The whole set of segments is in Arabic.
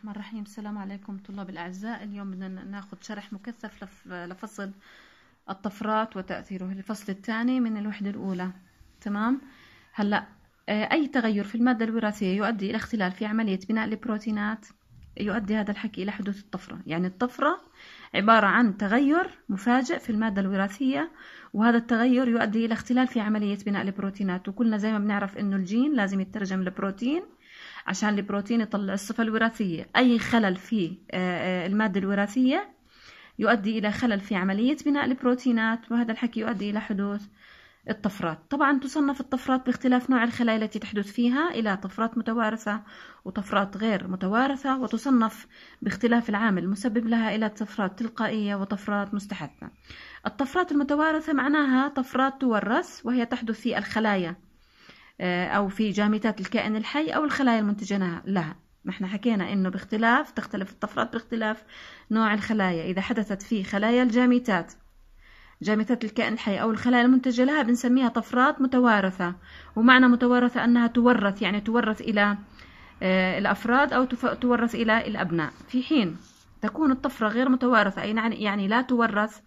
الرحمن الرحيم السلام عليكم طلاب الأعزاء اليوم بدنا ناخذ شرح مكثف لفصل الطفرات وتأثيره الفصل الثاني من الوحدة الأولى تمام هلأ آه، أي تغير في المادة الوراثية يؤدي إلى اختلال في عملية بناء البروتينات يؤدي هذا الحكي إلى حدوث الطفرة يعني الطفرة عبارة عن تغير مفاجئ في المادة الوراثية وهذا التغير يؤدي إلى اختلال في عملية بناء البروتينات وكلنا زي ما بنعرف إنه الجين لازم يترجم لبروتين عشان البروتين يطلع الصفة الوراثية أي خلل في آه، آه، المادة الوراثية يؤدي إلى خلل في عملية بناء البروتينات وهذا الحكي يؤدي إلى حدوث الطفرات طبعا تصنف الطفرات باختلاف نوع الخلايا التي تحدث فيها إلى طفرات متوارثة وطفرات غير متوارثة وتصنف باختلاف العامل المسبب لها إلى طفرات تلقائية وطفرات مستحدثة الطفرات المتوارثة معناها طفرات تورث وهي تحدث في الخلايا آه، أو في جامدات الكائن الحي أو الخلايا المنتجة لها ما احنا حكينا انه باختلاف تختلف الطفرات باختلاف نوع الخلايا اذا حدثت في خلايا الجامتات جامتات الكائن الحي أو الخلايا المنتجة لها بنسميها طفرات متوارثة ومعنى متوارثة أنها تورث يعني تورث إلى آه، الأفراد أو تورث إلى الأبناء في حين تكون الطفرة غير متوارثة أي يعني لا تورث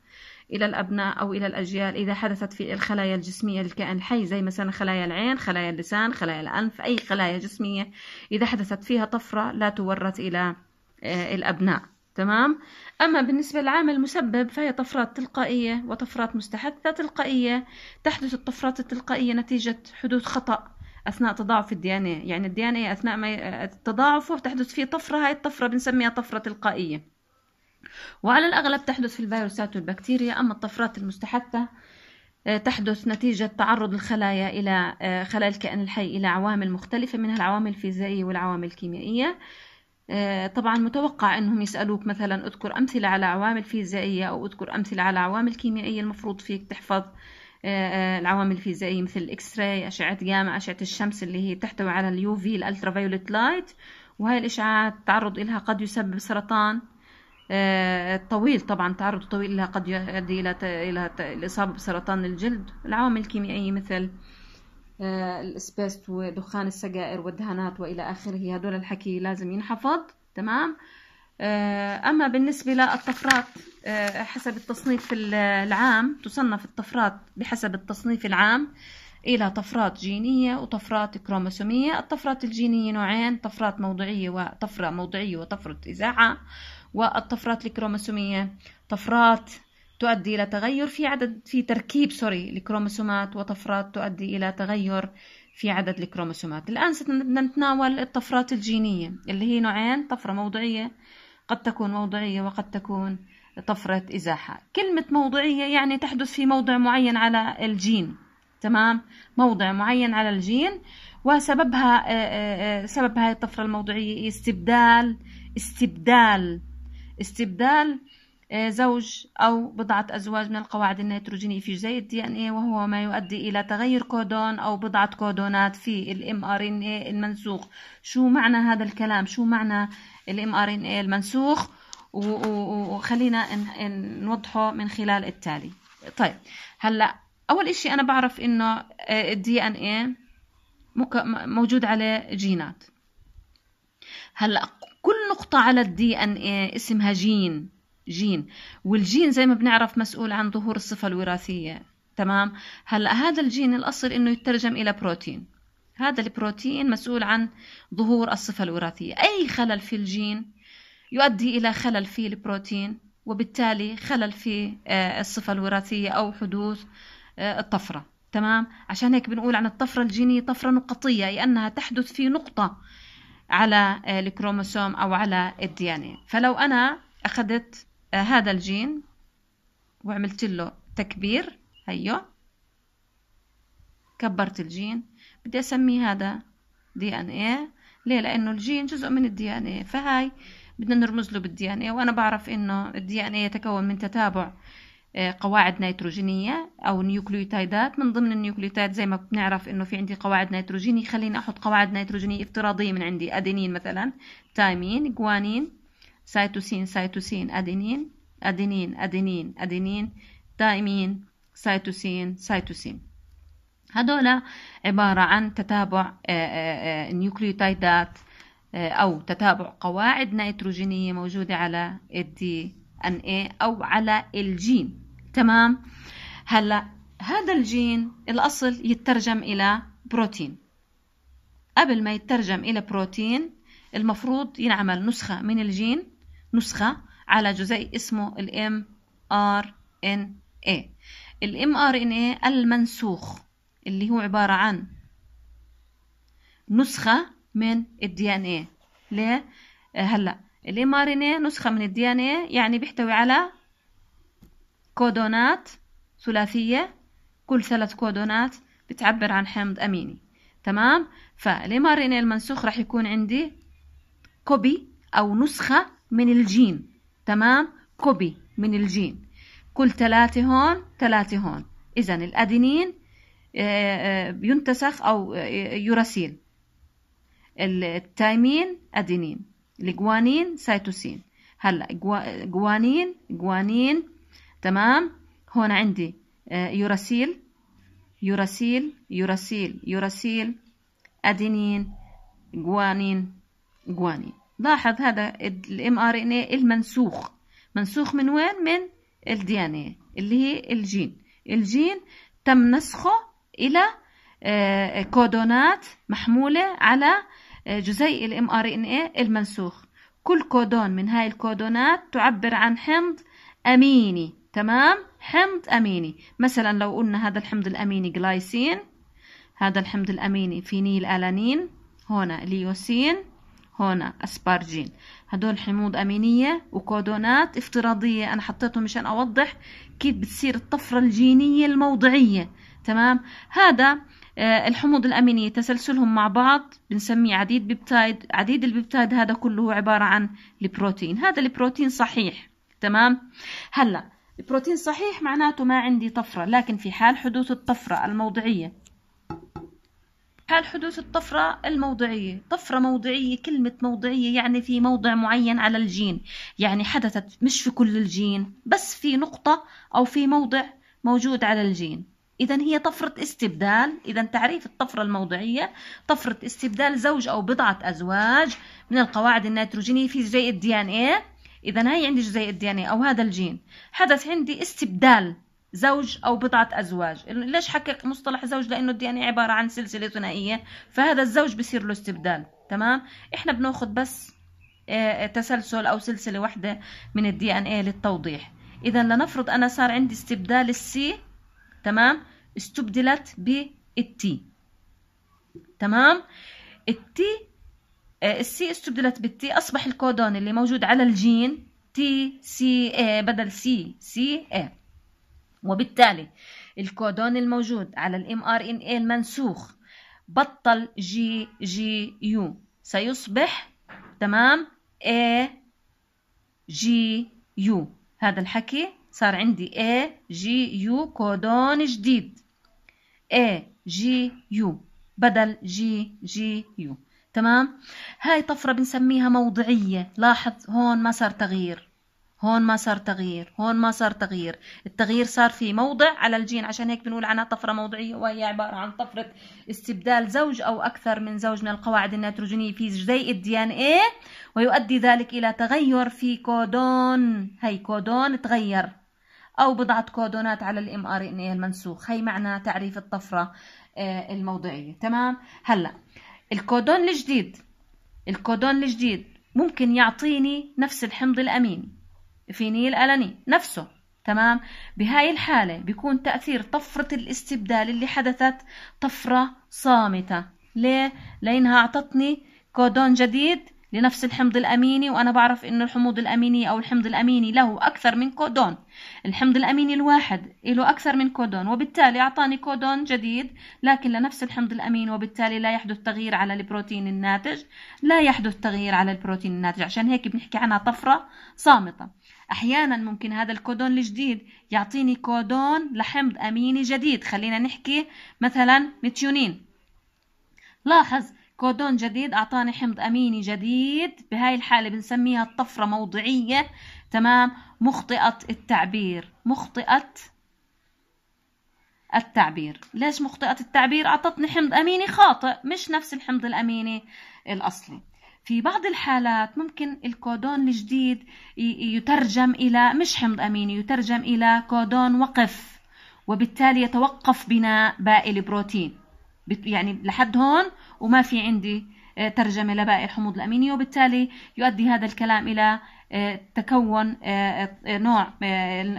إلى الأبناء أو إلى الأجيال إذا حدثت في الخلايا الجسمية للكائن الحي زي مثلا خلايا العين خلايا اللسان خلايا الأنف أي خلايا جسمية إذا حدثت فيها طفرة لا تورث إلى آه، الأبناء تمام أما بالنسبة للعامل المسبب فهي طفرات تلقائية وطفرات مستحدثة تلقائية تحدث الطفرات التلقائية نتيجة حدوث خطأ اثناء تضاعف الدي ان إيه. يعني الدي ان إيه اثناء ما آه، تضاعفه تحدث فيه طفره هاي الطفره بنسميها طفره تلقائيه وعلى الأغلب تحدث في الفيروسات والبكتيريا أما الطفرات المستحدثة آه، تحدث نتيجة تعرض الخلايا إلى آه، خلايا الكائن الحي إلى عوامل مختلفة منها العوامل الفيزيائية والعوامل الكيميائية آه، طبعا متوقع انهم يسألوك مثلا اذكر امثلة على عوامل فيزيائية او اذكر امثلة على عوامل كيميائية المفروض فيك تحفظ العوامل الفيزيائية مثل الاكس راي اشعة جاما اشعة الشمس اللي هي تحتوي على اليو في الالترا فايولت لايت وهي الاشعاعات التعرض إلها قد يسبب سرطان الطويل آه، طبعا تعرض الطويل لها قد يؤدي إلى إلى الإصابة بسرطان الجلد العوامل الكيميائية مثل آه، الإسبست ودخان السجائر والدهانات وإلى آخره هدول الحكي لازم ينحفظ تمام آه، أما بالنسبة للطفرات حسب التصنيف العام تصنف الطفرات بحسب التصنيف العام إلى طفرات جينية وطفرات كروموسومية الطفرات الجينية نوعين طفرات موضعية وطفرة موضعية وطفرة إزاحة والطفرات الكروموسومية طفرات تؤدي إلى تغير في عدد في تركيب سوري الكروموسومات وطفرات تؤدي إلى تغير في عدد الكروموسومات الآن بدنا نتناول الطفرات الجينية اللي هي نوعين طفرة موضعية قد تكون موضعية وقد تكون طفرة إزاحة كلمة موضعية يعني تحدث في موضع معين على الجين تمام موضع معين على الجين وسببها آه، آه، آه، سبب هذه الطفرة الموضعية إيه؟ استبدال استبدال استبدال آه، زوج أو بضعة أزواج من القواعد النيتروجينية في جزيء الدي إن إيه وهو ما يؤدي إلى تغير كودون أو بضعة كودونات في الام ار ان اي المنسوخ شو معنى هذا الكلام شو معنى الام ار ان اي المنسوخ وخلينا نوضحه من خلال التالي طيب هلا أول إشي أنا بعرف إنه آه، الدي إن إيه موجود عليه جينات هلا كل نقطة على الدي ان اي اسمها جين جين والجين زي ما بنعرف مسؤول عن ظهور الصفة الوراثية تمام هلا هذا الجين الاصل انه يترجم الى بروتين هذا البروتين مسؤول عن ظهور الصفة الوراثية اي خلل في الجين يؤدي الى خلل في البروتين وبالتالي خلل في آه، الصفة الوراثية او حدوث آه، الطفرة تمام عشان هيك بنقول عن الطفرة الجينية طفرة نقطية لأنها تحدث في نقطة على آه، الكروموسوم أو على الدي ان فلو أنا أخذت آه، هذا الجين وعملت له تكبير هيو كبرت الجين بدي أسميه هذا دي ان ايه ليه لأنه الجين جزء من الدي ان ايه فهاي بدنا نرمز له بالدي ان ايه وانا بعرف انه الدي ان ايه يتكون من تتابع آه، قواعد نيتروجينية أو نيوكليوتايدات من ضمن النيوكليوتايد زي ما بنعرف إنه في عندي قواعد نيتروجيني خليني أحط قواعد نيتروجينية افتراضية من عندي أدينين مثلا تايمين جوانين سايتوسين سايتوسين أدينين أدينين أدينين أدينين تايمين سايتوسين سايتوسين هدول عبارة عن تتابع آه، آه، نيوكليوتايدات أو تتابع قواعد نيتروجينية موجودة على الدي ان اي أو على الجين تمام هلا هذا الجين الاصل يترجم الى بروتين قبل ما يترجم الى بروتين المفروض ينعمل نسخه من الجين نسخه على جزيء اسمه الام ار ان اي الام ار ان اي المنسوخ اللي هو عباره عن نسخه من الدي ان اي ليه هلا الام ار ان اي نسخه من الدي ان اي يعني بيحتوي على كودونات ثلاثية كل ثلاث كودونات بتعبر عن حمض أميني تمام فالام ار ان المنسوخ راح يكون عندي كوبي أو نسخة من الجين تمام كوبي من الجين كل ثلاثة هون ثلاثة هون إذا الأدينين آه، آه، ينتسخ أو آه، يراسيل التايمين أدينين الجوانين سيتوسين هلا جوانين جوانين تمام هون عندي آه، يوراسيل يوراسيل يوراسيل يوراسيل أدينين جوانين جوانين لاحظ هذا الام ار ان اي المنسوخ منسوخ من وين من الدي ان اي اللي هي الجين الجين تم نسخه الى آه، كودونات محموله على آه، جزيء الام ار ان اي المنسوخ كل كودون من هاي الكودونات تعبر عن حمض اميني تمام حمض أميني مثلا لو قلنا هذا الحمض الأميني جلايسين هذا الحمض الأميني فينيل ألانين هنا ليوسين هنا أسبارجين هدول حموض أمينية وكودونات افتراضية أنا حطيتهم مشان أوضح كيف بتصير الطفرة الجينية الموضعية تمام هذا آه، الحموض الأمينية تسلسلهم مع بعض بنسميه عديد بيبتايد عديد البيبتايد هذا كله عبارة عن البروتين هذا البروتين صحيح تمام هلا البروتين صحيح معناته ما عندي طفرة لكن في حال حدوث الطفرة الموضعية حال حدوث الطفرة الموضعية طفرة موضعية كلمة موضعية يعني في موضع معين على الجين يعني حدثت مش في كل الجين بس في نقطة أو في موضع موجود على الجين إذا هي طفرة استبدال إذا تعريف الطفرة الموضعية طفرة استبدال زوج أو بضعة أزواج من القواعد النيتروجينية في زي الدي إن إيه إذا هي عندي جزيء الدي ان أو هذا الجين حدث عندي استبدال زوج أو بضعة أزواج ليش حكيت مصطلح زوج لأنه الدي ان عبارة عن سلسلة ثنائية فهذا الزوج بصير له استبدال تمام إحنا بناخذ بس آه، آه، تسلسل أو سلسلة واحدة من الدي ان اي للتوضيح إذا لنفرض أنا صار عندي استبدال السي تمام استبدلت بالتي تمام التي آه، السي استبدلت بالتي أصبح الكودون اللي موجود على الجين تي سي اي بدل سي سي اي وبالتالي الكودون الموجود على الام ار ان اي المنسوخ بطل جي جي يو سيصبح تمام اي جي يو هذا الحكي صار عندي اي جي يو كودون جديد اي جي يو بدل جي جي يو تمام هاي طفرة بنسميها موضعية لاحظ هون ما صار تغيير هون ما صار تغيير هون ما صار تغيير التغيير صار في موضع على الجين عشان هيك بنقول عنها طفرة موضعية وهي عبارة عن طفرة استبدال زوج أو أكثر من زوج من القواعد النيتروجينية في جزيء الدي ان ايه ويؤدي ذلك إلى تغير في كودون هي كودون تغير أو بضعة كودونات على الام ار ان ايه المنسوخ هي معنى تعريف الطفرة آه، الموضعية تمام هلأ الكودون الجديد الكودون الجديد ممكن يعطيني نفس الحمض الأميني فينيل ألانين نفسه تمام بهاي الحالة بيكون تأثير طفرة الاستبدال اللي حدثت طفرة صامتة ليه؟ لأنها أعطتني كودون جديد لنفس الحمض الأميني وأنا بعرف إنه الحموض الأمينية أو الحمض الأميني له أكثر من كودون الحمض الأميني الواحد له أكثر من كودون وبالتالي أعطاني كودون جديد لكن لنفس الحمض الأمين وبالتالي لا يحدث تغيير على البروتين الناتج لا يحدث تغيير على البروتين الناتج عشان هيك بنحكي عنها طفرة صامتة أحيانا ممكن هذا الكودون الجديد يعطيني كودون لحمض أميني جديد خلينا نحكي مثلا متيونين لاحظ كودون جديد أعطاني حمض أميني جديد بهاي الحالة بنسميها الطفرة موضعية تمام مخطئة التعبير مخطئة التعبير ليش مخطئة التعبير أعطتني حمض أميني خاطئ مش نفس الحمض الأميني الأصلي في بعض الحالات ممكن الكودون الجديد يترجم إلى مش حمض أميني يترجم إلى كودون وقف وبالتالي يتوقف بناء باقي البروتين يعني لحد هون وما في عندي آه، ترجمة لباقي الحموض الأمينية وبالتالي يؤدي هذا الكلام إلى آه، تكون آه، نوع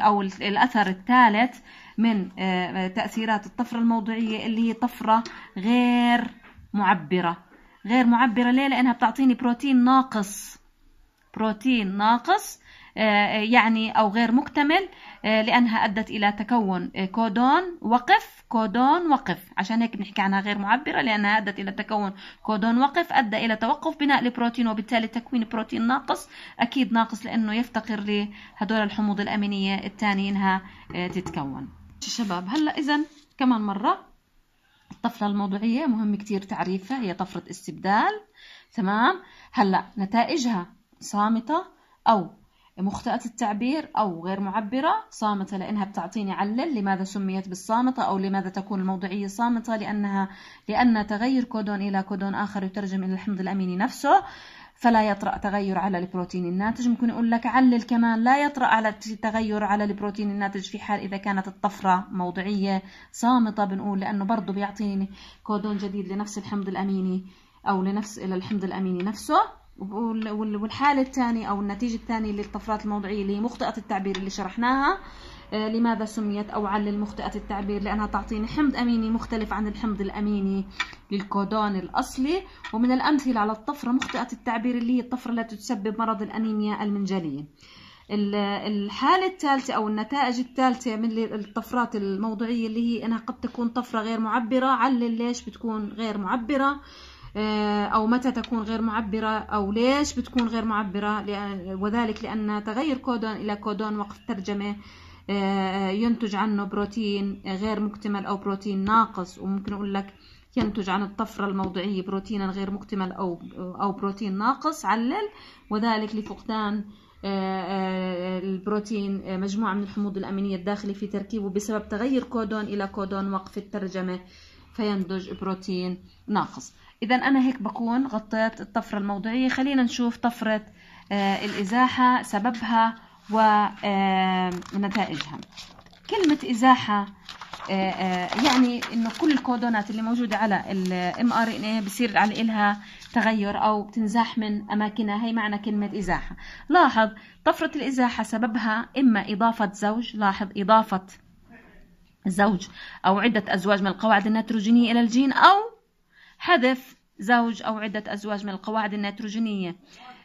أو الأثر الثالث من تأثيرات الطفرة الموضوعية اللي هي طفرة غير معبرة غير معبرة ليه؟ لأنها بتعطيني بروتين ناقص بروتين ناقص آه، يعني أو غير مكتمل آه، لأنها أدت إلى تكون آه، كودون وقف كودون وقف عشان هيك بنحكي عنها غير معبرة لأنها أدت إلى تكون كودون وقف أدى إلى توقف بناء البروتين وبالتالي تكوين بروتين ناقص أكيد ناقص لأنه يفتقر لهدول الحموض الأمينية الثانية إنها تتكون شباب هلا إذا كمان مرة الطفرة الموضوعية مهم كثير تعريفها هي طفرة استبدال تمام هلا نتائجها صامتة أو مخطئة التعبير أو غير معبرة صامتة لأنها بتعطيني علل لماذا سميت بالصامتة أو لماذا تكون الموضوعية صامتة لأنها لأن تغير كودون إلى كودون آخر يترجم إلى الحمض الأميني نفسه فلا يطرأ تغير على البروتين الناتج ممكن يقول لك علل كمان لا يطرأ على تغير على البروتين الناتج في حال إذا كانت الطفرة موضعية صامتة بنقول لأنه برضه بيعطيني كودون جديد لنفس الحمض الأميني أو لنفس إلى الحمض الأميني نفسه والحالة الثانية أو النتيجة الثانية للطفرات الموضعية اللي هي مخطئة التعبير اللي شرحناها آه، لماذا سميت أو علل مخطئة التعبير لأنها تعطيني حمض أميني مختلف عن الحمض الأميني للكودون الأصلي ومن الأمثلة على الطفرة مخطئة التعبير اللي هي الطفرة التي تسبب مرض الأنيميا المنجلية الحالة الثالثة أو النتائج الثالثة من الطفرات الموضعية اللي هي أنها قد تكون طفرة غير معبرة علل ليش بتكون غير معبرة آه، أو متى تكون غير معبرة أو ليش بتكون غير معبرة وذلك لأن تغير كودون إلى كودون وقت الترجمة آه، ينتج عنه بروتين غير مكتمل أو بروتين ناقص وممكن أقول لك ينتج عن الطفرة الموضعية بروتينا غير مكتمل أو أو بروتين ناقص علل وذلك لفقدان آه، البروتين مجموعة من الحموض الأمينية الداخلة في تركيبه بسبب تغير كودون إلى كودون وقف الترجمة فينتج بروتين ناقص إذا أنا هيك بكون غطيت الطفرة الموضعية خلينا نشوف طفرة آه، الإزاحة سببها ونتائجها آه، كلمة إزاحة آه، يعني انه كل الكودونات اللي موجوده على الـ ار ان بصير على لها تغير او بتنزاح من اماكنها هي معنى كلمه ازاحه لاحظ طفره الازاحه سببها اما اضافه زوج لاحظ اضافه زوج او عده ازواج من القواعد النيتروجينيه الى الجين او حذف زوج أو عدة أزواج من القواعد النيتروجينية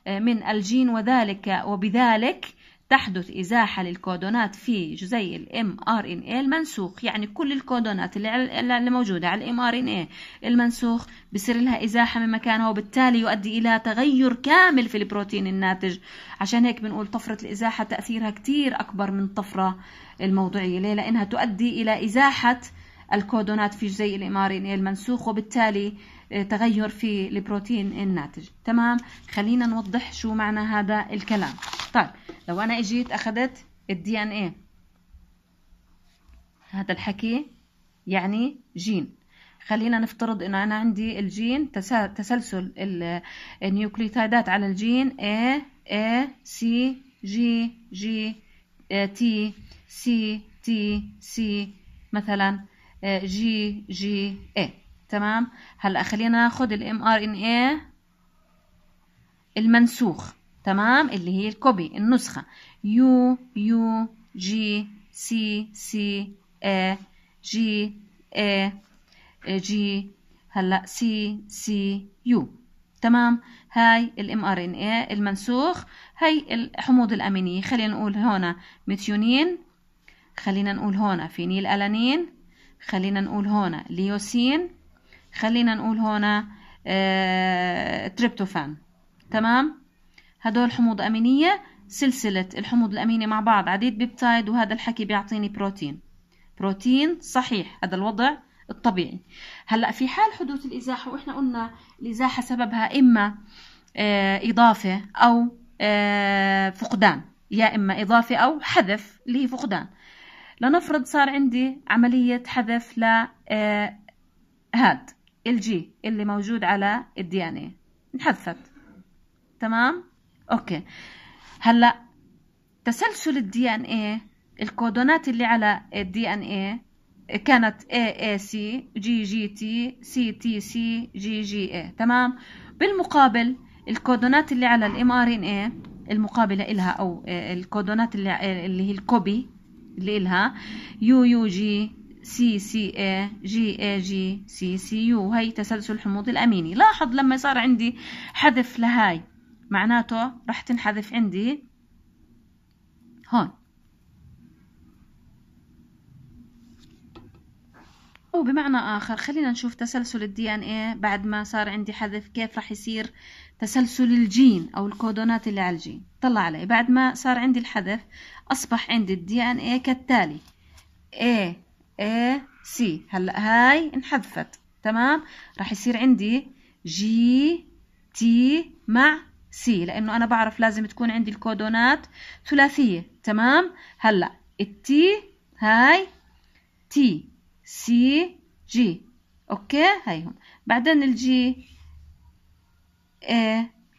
آه، من الجين وذلك وبذلك تحدث إزاحة للكودونات في جزيء الام ار ان اي المنسوخ يعني كل الكودونات اللي, موجودة على الام ار ان اي المنسوخ بصير لها إزاحة من مكانها وبالتالي يؤدي إلى تغير كامل في البروتين الناتج عشان هيك بنقول طفرة الإزاحة تأثيرها كتير أكبر من الطفرة الموضعية ليه؟ لأنها تؤدي إلى إزاحة الكودونات في جزيء الام المنسوخ وبالتالي آه، تغير في البروتين الناتج تمام خلينا نوضح شو معنى هذا الكلام طيب لو انا اجيت اخذت الدي ان اي هذا الحكي يعني جين خلينا نفترض انه انا عندي الجين تسلسل آه، النيوكليوتايدات على الجين A A C G G آه، T C T C مثلا جي جي اي تمام هلا خلينا ناخذ الام ار ان اي المنسوخ تمام اللي هي الكوبي النسخه يو يو جي سي سي اي جي اي جي هلا سي سي يو تمام هاي الام ار ان اي المنسوخ هاي الحموض الامينيه خلينا نقول هون ميثيونين خلينا نقول هون فينيل الانين خلينا نقول هنا ليوسين خلينا نقول هنا آه تريبتوفان تمام هدول حموض أمينية سلسلة الحموض الأمينية مع بعض عديد بيبتايد وهذا الحكي بيعطيني بروتين بروتين صحيح هذا الوضع الطبيعي هلا في حال حدوث الازاحه واحنا قلنا الازاحه سببها اما آه، اضافه او آه، فقدان يا اما اضافه او حذف اللي هي فقدان لنفرض صار عندي عملية حذف ل آه، هاد الجي اللي موجود على الدي ان اي انحذفت تمام اوكي هلا تسلسل الدي ان اي الكودونات اللي على الدي ان اي كانت اي اي سي جي جي تي سي تي سي جي جي اي تمام بالمقابل الكودونات اللي على الام ار ان اي المقابله إلها او آه، الكودونات اللي آه، اللي هي الكوبي لإلها يو يو جي سي سي اي جي اي جي سي سي يو هي تسلسل حموض الاميني لاحظ لما صار عندي حذف لهاي معناته راح تنحذف عندي هون وبمعنى آخر خلينا نشوف تسلسل الدي ان اي بعد ما صار عندي حذف كيف راح يصير تسلسل الجين أو الكودونات اللي على الجين طلع علي بعد ما صار عندي الحذف أصبح عندي الدي ان اي كالتالي اي اي سي هلا هاي انحذفت تمام راح يصير عندي جي تي مع سي لأنه أنا بعرف لازم تكون عندي الكودونات ثلاثية تمام هلا التي هاي تي سي جي أوكي هم بعدين الجي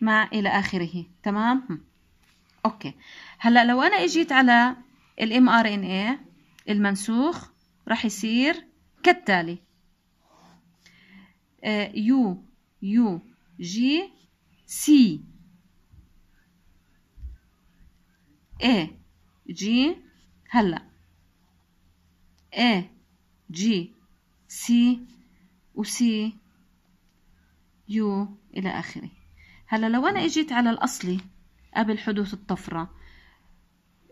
مع إلى آخره تمام؟ أوكي هلأ لو أنا إجيت على الام ار ان اي المنسوخ راح يصير كالتالي يو يو جي سي اي جي هلا اي جي سي وسي يو إلى آخره هلا لو أنا إجيت على الأصلي قبل حدوث الطفرة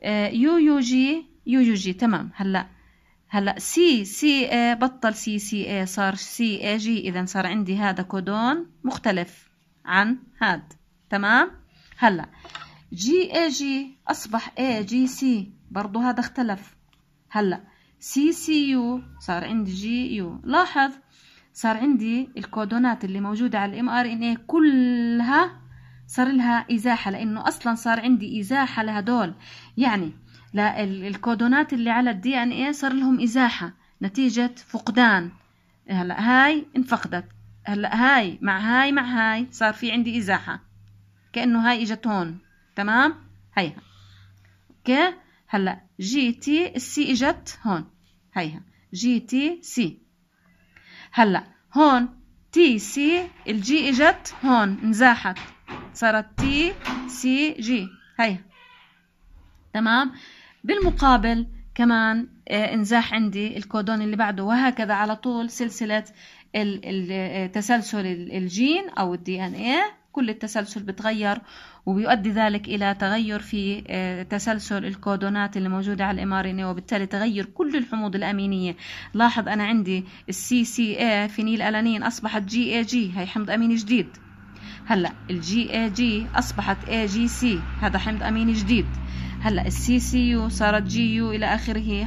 آه، يو يو جي يو يو جي تمام هلا هلا سي سي اي بطل سي سي اي صار سي اي جي اذا صار عندي هذا كودون مختلف عن هاد تمام هلا جي اي جي اصبح اي جي سي برضو هذا اختلف هلا سي سي يو صار عندي جي يو لاحظ صار عندي الكودونات اللي موجودة على الام ار ان اي كلها صار لها ازاحة لانه اصلا صار عندي ازاحة لهدول يعني لا الكودونات اللي على الدي ان اي صار لهم ازاحة نتيجة فقدان هلا هاي انفقدت هلا هاي مع هاي مع هاي صار في عندي ازاحة كأنه هاي اجت هون تمام هيها اوكي هلا جي تي السي اجت هون هيها جي تي سي هلا هون تي سي الجي اجت هون انزاحت صارت تي سي جي هي تمام بالمقابل كمان آه، انزاح عندي الكودون اللي بعده وهكذا على طول سلسلة آه، تسلسل الجين او الدي ان ايه كل التسلسل بتغير وبيؤدي ذلك إلى تغير في آه، تسلسل الكودونات اللي موجودة على الإمارة ار وبالتالي تغير كل الحموض الأمينية لاحظ أنا عندي السي سي اي فينيل ألانين أصبحت جي اي جي هي حمض أميني جديد هلا الجي اي جي أصبحت اي جي سي هذا حمض أميني جديد هلا السي سي يو صارت جي يو الى اخره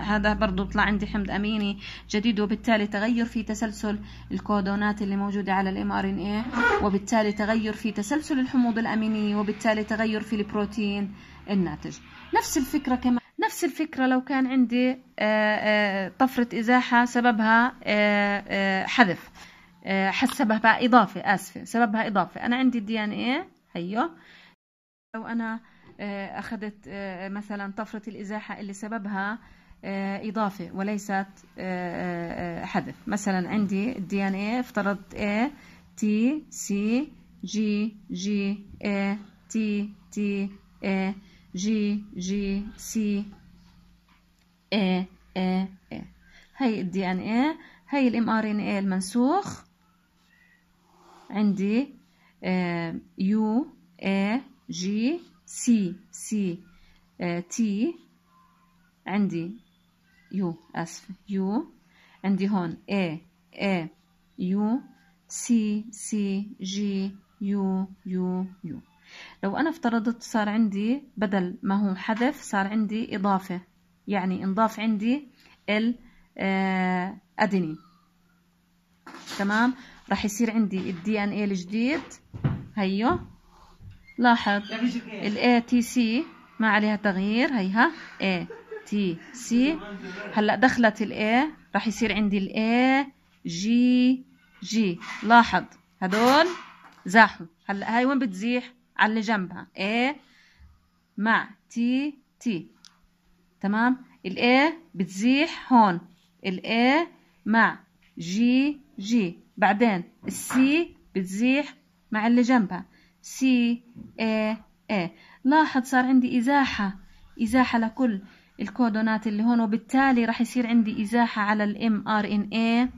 هذا برضه طلع عندي حمض اميني جديد وبالتالي تغير في تسلسل الكودونات اللي موجوده على الام ار ان اي وبالتالي تغير في تسلسل الحموض الامينيه وبالتالي تغير في البروتين الناتج نفس الفكره كمان نفس الفكرة لو كان عندي آه، آه، طفرة إزاحة سببها آه، حذف سببها إضافة آسفة سببها إضافة أنا عندي الدي إن إيه هيو أيوه. لو أنا آه، أخذت آه، مثلا طفرة الإزاحة اللي سببها آه، إضافة وليست حذف مثلا عندي الدي ان اي افترضت A T C G G A T T A G G C A A A هي الدي ان اي هي الام ار ان اي المنسوخ عندي يو A G سي سي تي عندي يو اسف يو عندي هون اي اي يو سي سي جي يو يو يو لو انا افترضت صار عندي بدل ما هو حذف صار عندي اضافه يعني انضاف عندي ال آه، ادينين تمام راح يصير عندي الدي ان اي الجديد هيو لاحظ الاي تي سي ما عليها تغيير هيها اي تي سي هلا دخلت الاي راح يصير عندي الاي جي جي لاحظ هدول زاحوا هلا هاي وين بتزيح على اللي جنبها اي مع تي تي تمام الاي بتزيح هون الاي مع جي جي بعدين السي بتزيح مع اللي جنبها سي اي اي لاحظ صار عندي إزاحة إزاحة لكل الكودونات اللي هون وبالتالي راح يصير عندي إزاحة على الام ار ان اي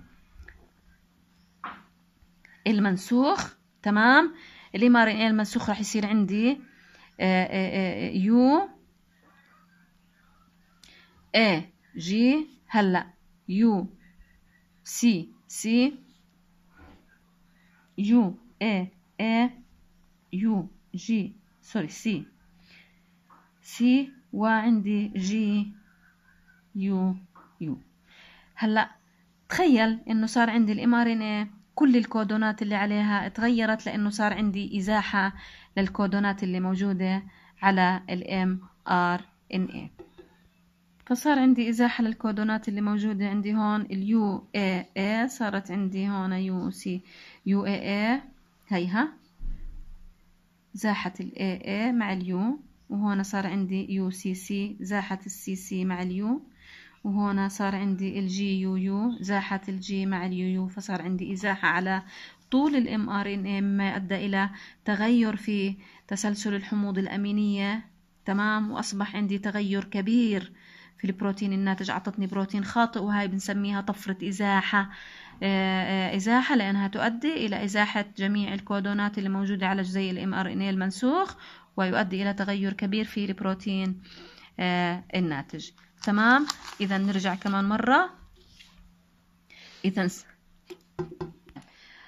المنسوخ تمام الام ار ان اي المنسوخ راح يصير عندي يو اي جي هلا يو سي سي يو اي اي يو جي سوري سي سي وعندي جي يو يو هلا تخيل انه صار عندي الام ار ان اي كل الكودونات اللي عليها اتغيرت لانه صار عندي ازاحه للكودونات اللي موجوده على الام ار ان اي فصار عندي ازاحه للكودونات اللي موجوده عندي هون اليو اي اي صارت عندي هون يو سي يو اي اي هيها زاحت ال AA مع اليو وهنا صار عندي يو سي سي زاحت السي سي مع اليو وهنا صار عندي الجي يو يو زاحت الجي مع اليو يو فصار عندي إزاحة على طول الام ار ان اي مما ادى الى تغير في تسلسل الحموض الامينيه تمام واصبح عندي تغير كبير في البروتين الناتج اعطتني بروتين خاطئ وهي بنسميها طفره ازاحه آه، آه، إزاحة لأنها تؤدي إلى إزاحة جميع الكودونات اللي موجودة على جزيء الام ار ان المنسوخ ويؤدي إلى تغير كبير في البروتين آه، الناتج تمام إذا نرجع كمان مرة إذا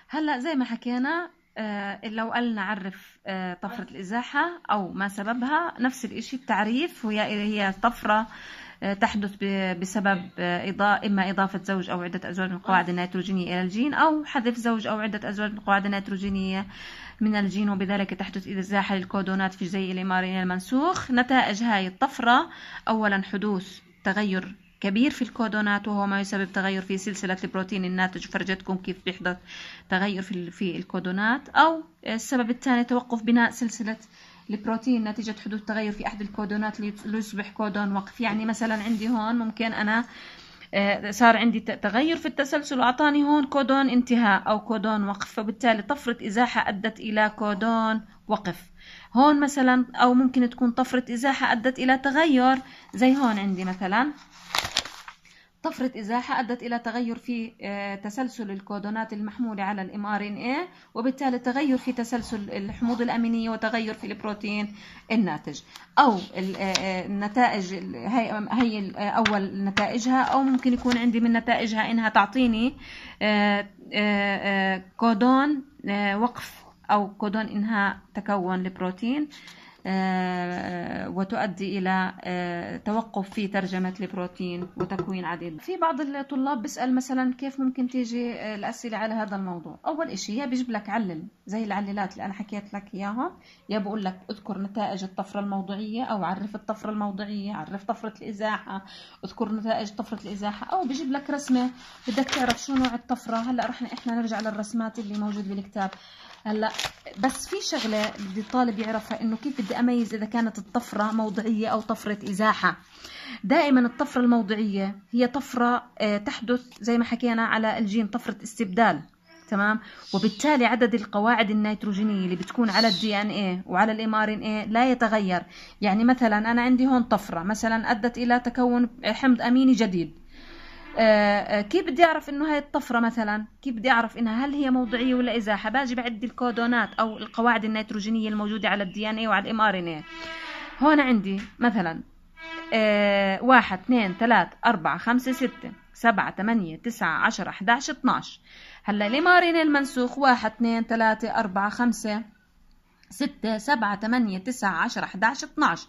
هلا زي ما حكينا لو قلنا عرف طفرة الإزاحة أو ما سببها نفس الإشي التعريف وهي هي طفرة تحدث بسبب آه، إما إضافة زوج أو عدة أزواج من القواعد النيتروجينية إلى الجين أو حذف زوج أو عدة أزواج من القواعد النيتروجينية من الجين وبذلك تحدث إزاحة للكودونات في زي الإمارين المنسوخ نتائج هاي الطفرة أولا حدوث تغير كبير في الكودونات وهو ما يسبب تغير في سلسلة البروتين الناتج فرجتكم كيف بيحدث تغير في الكودونات أو السبب الثاني توقف بناء سلسلة البروتين نتيجة حدوث تغير في أحد الكودونات ليصبح كودون وقف يعني مثلا عندي هون ممكن أنا آه، صار عندي تغير في التسلسل وأعطاني هون كودون انتهاء أو كودون وقف فبالتالي طفرة إزاحة أدت إلى كودون وقف هون مثلا أو ممكن تكون طفرة إزاحة أدت إلى تغير زي هون عندي مثلا طفرة إزاحة أدت إلى تغير في آه، تسلسل الكودونات المحمولة على الـ mRNA وبالتالي تغير في تسلسل الحموض الأمينية وتغير في البروتين الناتج أو آه، آه، النتائج هي, هي أول نتائجها أو ممكن يكون عندي من نتائجها إنها تعطيني كودون وقف أو كودون إنهاء تكون لبروتين آه، وتؤدي إلى آه، توقف في ترجمة البروتين وتكوين عديد في بعض الطلاب بسأل مثلا كيف ممكن تيجي آه، الأسئلة على هذا الموضوع أول إشي يا بيجيب لك علل زي العللات اللي أنا حكيت لك إياها يا بقول لك اذكر نتائج الطفرة الموضعية أو عرف الطفرة الموضعية عرف طفرة الإزاحة اذكر نتائج طفرة الإزاحة أو بجيب لك رسمة بدك تعرف شو نوع الطفرة هلا رح احنا نرجع للرسمات اللي موجود بالكتاب هلا بس في شغله بدي الطالب يعرفها انه كيف بدي اميز اذا كانت الطفره موضعيه او طفره ازاحه دائما الطفره الموضعيه هي طفره آه، تحدث زي ما حكينا على الجين طفره استبدال تمام وبالتالي عدد القواعد النيتروجينيه اللي بتكون على الدي ان اي وعلى الام ار ان اي لا يتغير يعني مثلا انا عندي هون طفره مثلا ادت الى تكون حمض اميني جديد آه، آه، كيف بدي اعرف انه هاي الطفره مثلا كيف بدي اعرف انها هل هي موضعيه ولا ازاحه باجي بعد الكودونات او القواعد النيتروجينيه الموجوده على الدي ان اي وعلى الام ار ان اي هون عندي مثلا آه واحد اثنين ثلاث أربعة خمسة ستة سبعة ثمانية تسعة عشرة أحد عشر اتناش هلا الام المنسوخ واحد اثنين ثلاثة أربعة خمسة ستة سبعة ثمانية تسعة عشرة أحد عشر اتناش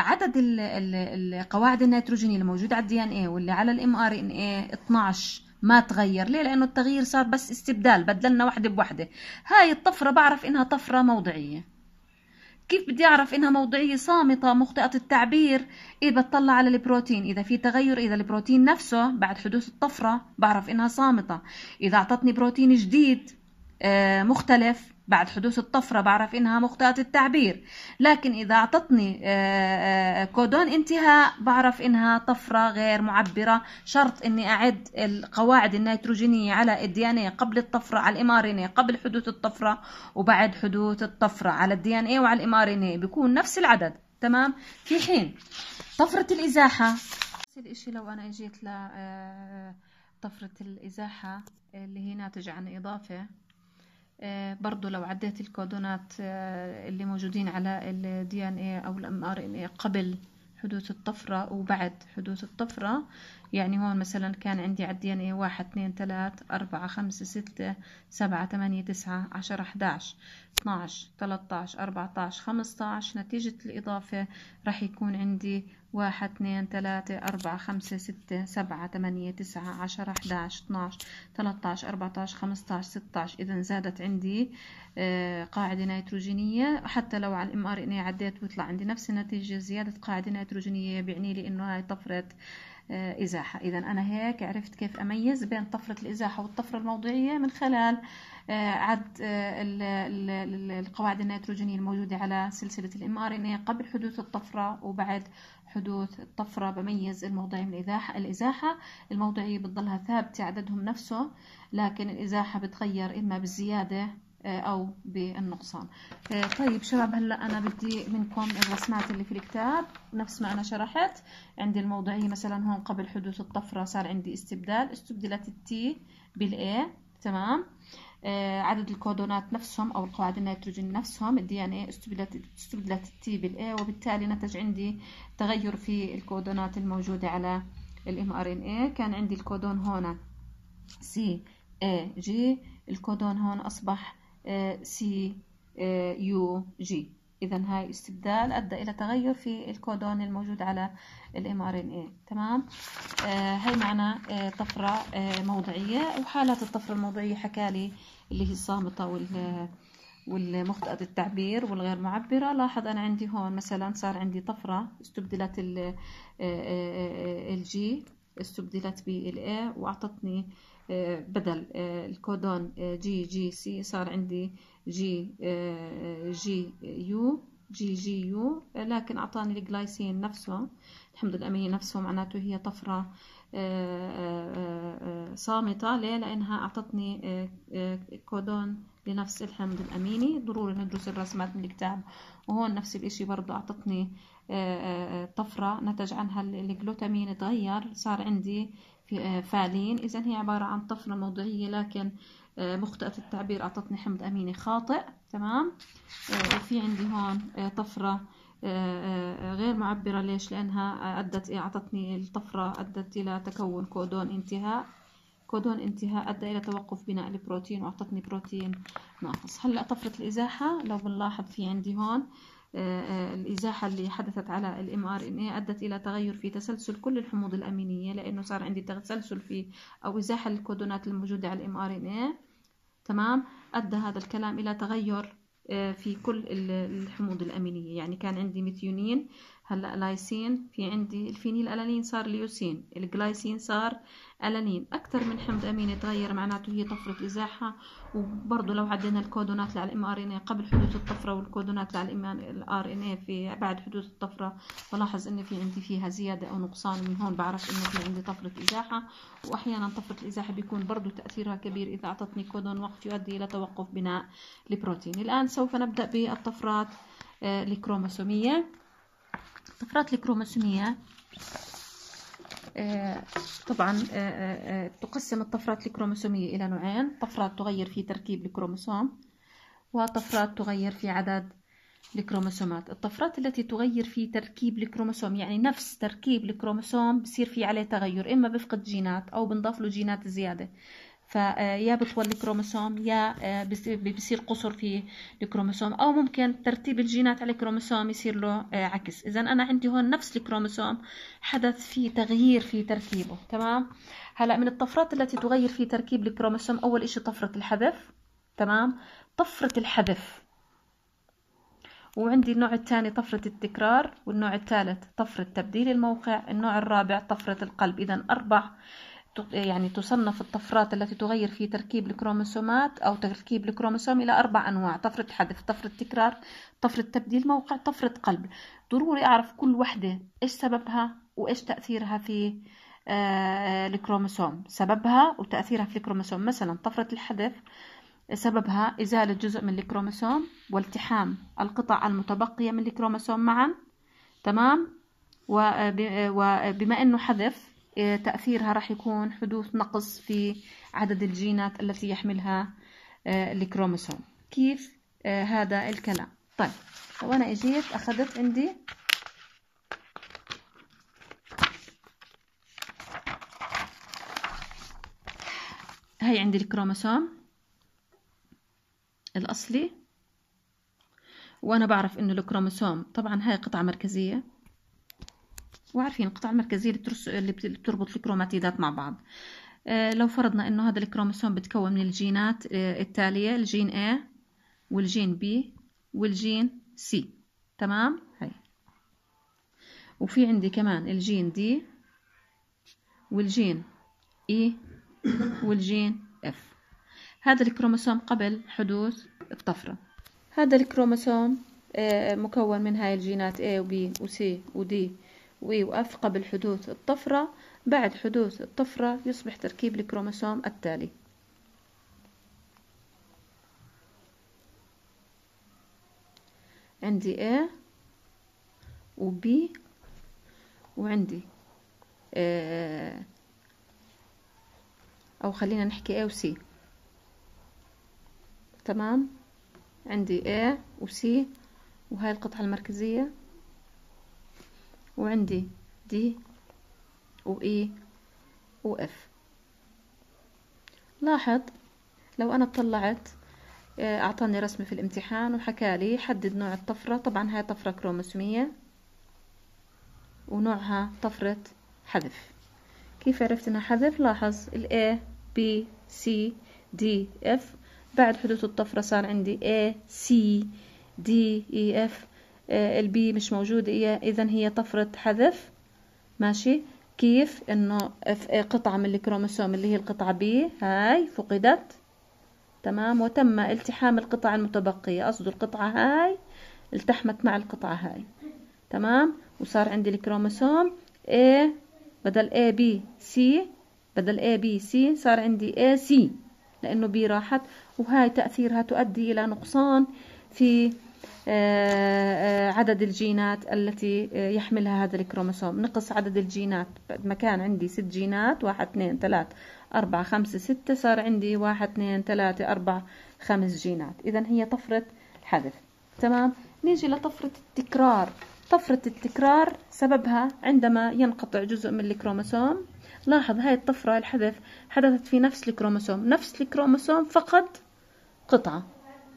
عدد القواعد النيتروجينية الموجودة على الدي ان اي واللي على الام ار ان اي 12 ما تغير ليه لانه التغيير صار بس استبدال بدلنا وحده بوحده هاي الطفره بعرف انها طفره موضعيه كيف بدي اعرف انها موضعيه صامته مخطئه التعبير اذا إيه بتطلع على البروتين اذا في تغير اذا البروتين نفسه بعد حدوث الطفره بعرف انها صامته اذا اعطتني بروتين جديد آه، مختلف بعد حدوث الطفرة بعرف إنها مخطئة التعبير لكن إذا أعطتني آه، آه، كودون انتهاء بعرف إنها طفرة غير معبرة شرط إني أعد القواعد النيتروجينية على الدي ان اي قبل الطفرة على الام ان اي قبل حدوث الطفرة وبعد حدوث الطفرة على الدي ان اي وعلى الام ان اي بيكون نفس العدد تمام في حين طفرة الإزاحة نفس الإشي لو أنا إجيت ل آه، طفرة الإزاحة اللي هي ناتجة عن إضافة آه، برضو لو عديت الكودونات آه، اللي موجودين على الدي ان اي او الام ار ان اي قبل حدوث الطفرة وبعد حدوث الطفرة يعني هون مثلا كان عندي على الدي ان اي واحد اثنين ثلاث أربعة خمسة ستة سبعة ثمانية تسعة عشرة أحداش اثناش عشر خمسة عشر نتيجة الإضافة راح يكون عندي واحد اثنين ثلاثة أربعة خمسة ستة سبعة ثمانية تسعة عشرة أحداش اتناش تلاتاش أربعتاش خمستاش ستاش إذا زادت عندي آه، قاعدة نيتروجينية حتى لو على الام ار ان إيه عديت ويطلع عندي نفس النتيجة زيادة قاعدة نيتروجينية بيعني لي إنه هاي طفرة آه، إزاحة إذا أنا هيك عرفت كيف أميز بين طفرة الإزاحة والطفرة الموضعية من خلال آه، عد آه، القواعد النيتروجينية الموجودة على سلسلة الام ار ان إيه قبل حدوث الطفرة وبعد حدوث الطفرة بميز الموضعي من الإزاحة الإزاحة الموضعية بتضلها ثابتة عددهم نفسه لكن الإزاحة بتغير إما بالزيادة آه، أو بالنقصان آه، طيب شباب هلأ أنا بدي منكم الرسمات اللي في الكتاب نفس ما أنا شرحت عندي الموضوعية مثلا هون قبل حدوث الطفرة صار عندي استبدال استبدلت التي بالاي تمام آه عدد الكودونات نفسهم أو القواعد النيتروجين نفسهم الدي ان اي استبدلت استبدلت التي بالاي وبالتالي نتج عندي تغير في الكودونات الموجودة على الام ار ان اي كان عندي الكودون هون سي اي جي الكودون هون أصبح آه، سي آه، يو جي اذا هاي استبدال ادى الى تغير في الكودون الموجود على الام ار ان اي تمام آه، هاي معنا طفره موضعيه وحالات الطفره الموضعيه حكالي اللي هي الصامته وال والمخطئة التعبير والغير معبرة لاحظ أنا عندي هون مثلا صار عندي طفرة استبدلت الجي استبدلت بالاي وأعطتني آه، بدل آه، الكودون جي جي سي صار عندي جي جي يو جي جي يو لكن أعطاني الجلايسين نفسه الحمض الامين نفسه معناته هي طفرة آه، صامتة ليه لأنها أعطتني كودون لنفس الحمض الأميني ضروري ندرس الرسمات من الكتاب وهون نفس الإشي برضو أعطتني طفرة نتج عنها الجلوتامين تغير صار عندي فعليا آه، إذا هي عبارة عن طفرة موضعية لكن آه، مخطئة التعبير أعطتني حمد أمينة خاطئ تمام آه، وفي عندي هون طفرة غير معبرة ليش لأنها أدت إيه، أعطتني الطفرة أدت إلى تكون كودون انتهاء كودون انتهاء أدى إلى توقف بناء البروتين وأعطتني بروتين ناقص هلأ طفرة الإزاحة لو بنلاحظ في عندي هون آه، آه، الإزاحة اللي حدثت على الام ار ان ايه أدت إلى تغير في تسلسل كل الحموض الأمينية لأنه صار عندي تسلسل في أو إزاحة الكودونات الموجودة على الام ار ان ايه تمام أدى هذا الكلام إلى تغير آه، في كل الحموض الأمينية يعني كان عندي ميثيونين هلا لايسين في عندي الفينيل الانين صار ليوسين الجلايسين صار الانين اكثر من حمض امين تغير معناته هي طفره ازاحه وبرضه لو عدينا الكودونات على الام ار ان قبل حدوث الطفره والكودونات على الام ار ان في بعد حدوث الطفره بلاحظ ان في عندي فيها زياده او نقصان من هون بعرف انه في عندي طفره ازاحه واحيانا طفره الازاحه بيكون برضه تاثيرها كبير اذا اعطتني كودون وقت يؤدي الى توقف بناء البروتين الان سوف نبدا بالطفرات آه، الكروموسوميه الطفرات الكروموسومية آه، طبعا آه، آه، تقسم الطفرات الكروموسومية إلى نوعين طفرات تغير في تركيب الكروموسوم وطفرات تغير في عدد الكروموسومات الطفرات التي تغير في تركيب الكروموسوم يعني نفس تركيب الكروموسوم بصير في عليه تغير إما بفقد جينات أو بنضاف له جينات زيادة فيا آه، بطول الكروموسوم يا آه، بصير قصر في الكروموسوم او ممكن ترتيب الجينات على الكروموسوم يصير له آه، عكس اذا انا عندي هون نفس الكروموسوم حدث في تغيير في تركيبه تمام هلا من الطفرات التي تغير في تركيب الكروموسوم اول شيء طفره الحذف تمام طفره الحذف وعندي النوع الثاني طفرة التكرار والنوع الثالث طفرة تبديل الموقع النوع الرابع طفرة القلب إذا أربع يعني تصنف الطفرات التي تغير في تركيب الكروموسومات أو تركيب الكروموسوم إلى أربع أنواع طفرة حذف طفرة تكرار طفرة تبديل موقع طفرة قلب ضروري أعرف كل وحدة إيش سببها وإيش تأثيرها في آه، الكروموسوم سببها وتأثيرها في الكروموسوم مثلا طفرة الحذف سببها إزالة جزء من الكروموسوم والتحام القطع المتبقية من الكروموسوم معا تمام وبما آه، آه، أنه حذف آه، تأثيرها راح يكون حدوث نقص في عدد الجينات التي يحملها آه، الكروموسوم كيف آه، هذا الكلام طيب لو أنا إجيت أخذت عندي هي عندي الكروموسوم الأصلي وأنا بعرف إنه الكروموسوم طبعا هاي قطعة مركزية وعارفين القطع المركزيه اللي, بترس... اللي بتربط الكروماتيدات مع بعض آه، لو فرضنا انه هذا الكروموسوم بتكون من الجينات آه، التاليه الجين A والجين B والجين C تمام هي وفي عندي كمان الجين D والجين E والجين F هذا الكروموسوم قبل حدوث الطفره هذا الكروموسوم آه، مكون من هاي الجينات A و B و C و D ويوافق بالحدوث الطفرة بعد حدوث الطفرة يصبح تركيب الكروموسوم التالي عندي A و B وعندي آه، أو خلينا نحكي A و C تمام عندي A و C وهاي القطعة المركزية وعندي دي و اي e و اف لاحظ لو انا اطلعت آه، اعطاني رسمة في الامتحان وحكالي حدد نوع الطفرة طبعا هاي طفرة كروموسومية ونوعها طفرة حذف كيف عرفت انها حذف لاحظ ال A B C D F بعد حدوث الطفرة صار عندي A C D E F آه، البي مش موجودة إذا هي طفرة حذف ماشي كيف إنه إيه، قطعة من الكروموسوم اللي هي القطعة بي هاي فقدت تمام وتم التحام القطع المتبقية قصده القطعة هاي التحمت مع القطعة هاي تمام وصار عندي الكروموسوم A بدل A B C بدل A B C صار عندي A C لأنه B راحت وهاي تأثيرها تؤدي إلى نقصان في آه، آه، عدد الجينات التي آه، يحملها هذا الكروموسوم نقص عدد الجينات بعد ما كان عندي ست جينات واحد اثنين ثلاث أربعة خمسة ستة صار عندي واحد اثنين ثلاثة أربعة خمس جينات إذا هي طفرة حذف تمام نيجي لطفرة التكرار طفرة التكرار سببها عندما ينقطع جزء من الكروموسوم لاحظ هاي الطفرة الحذف حدثت في نفس الكروموسوم نفس الكروموسوم فقط قطعة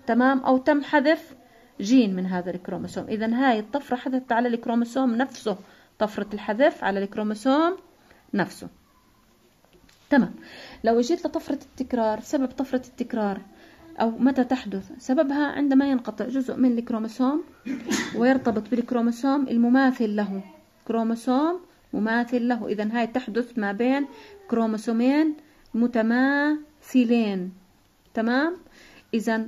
تمام أو تم حذف جين من هذا الكروموسوم إذا هاي الطفرة حدثت على الكروموسوم نفسه طفرة الحذف على الكروموسوم نفسه تمام لو اجيت لطفرة التكرار سبب طفرة التكرار أو متى تحدث سببها عندما ينقطع جزء من الكروموسوم ويرتبط بالكروموسوم المماثل له كروموسوم مماثل له إذا هاي تحدث ما بين كروموسومين متماثلين تمام إذا